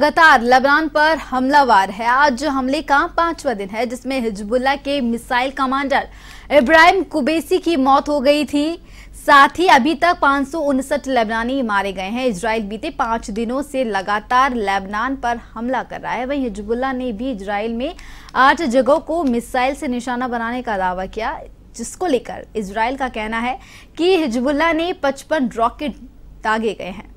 लगातार लेबनान पर हमलावार है आज हमले का पांचवा दिन है जिसमें हिजबुल्ला के मिसाइल कमांडर इब्राहिम कुबेसी की मौत हो गई थी साथ ही अभी तक पांच लेबनानी मारे गए हैं इसराइल बीते पांच दिनों से लगातार लेबनान पर हमला कर रहा है वहीं हिजबुल्ला ने भी इसराइल में आठ जगहों को मिसाइल से निशाना बनाने का दावा किया जिसको लेकर इसराइल का कहना है कि हिजबुल्ला ने पचपन रॉकेट दागे गए हैं